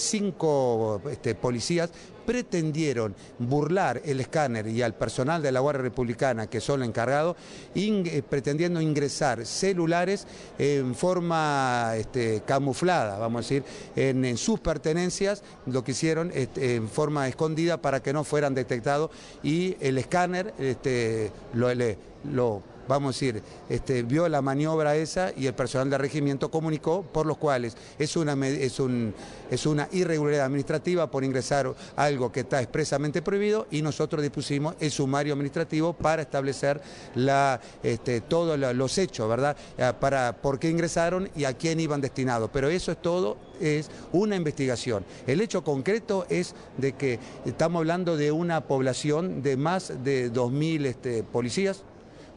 cinco este, policías pretendieron burlar el escáner y al personal de la Guardia Republicana, que son los encargados, eh, pretendiendo ingresar celulares en forma este, camuflada, vamos a decir, en, sus pertenencias, lo que hicieron este, en forma escondida para que no fueran detectados y el escáner este, lo, vamos a decir, vio la maniobra esa y el personal de regimiento comunicó, por los cuales es una, es un, es una irregularidad administrativa por ingresar a algo que está expresamente prohibido y nosotros dispusimos el sumario administrativo para establecer la, este, todos los hechos, ¿verdad? Eh, para por qué ingresaron y a quién iban destinados. Pero eso es todo, es una investigación. El hecho concreto es de que estamos hablando de una población de más de 2.000 este, policías,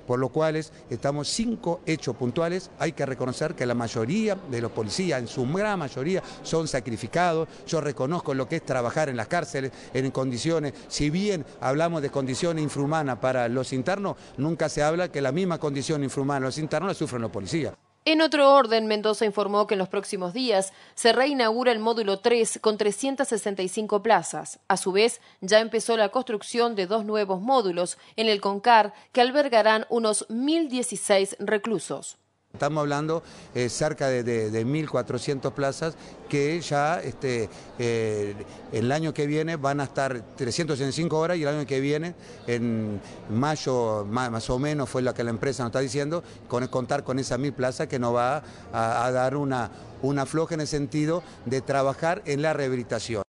por lo cual estamos cinco hechos puntuales. Hay que reconocer que la mayoría de los policías, en su gran mayoría, son sacrificados. Yo reconozco lo que es trabajar en las cárceles, en condiciones, si bien hablamos de condiciones infrahumanas para los internos, nunca se habla que la misma condición infrahumana los internos la sufren los policías. En otro orden, Mendoza informó que en los próximos días se reinaugura el módulo 3 con 365 plazas. A su vez, ya empezó la construcción de dos nuevos módulos en el CONCAR que albergarán unos 1.016 reclusos. Estamos hablando eh, cerca de, 1.400 plazas que ya este, eh, el año que viene van a estar 365 horas y el año que viene, en mayo más, o menos fue lo que la empresa nos está diciendo, con, contar con esas 1.000 plazas que nos va a, dar una, una floja en el sentido de trabajar en la rehabilitación.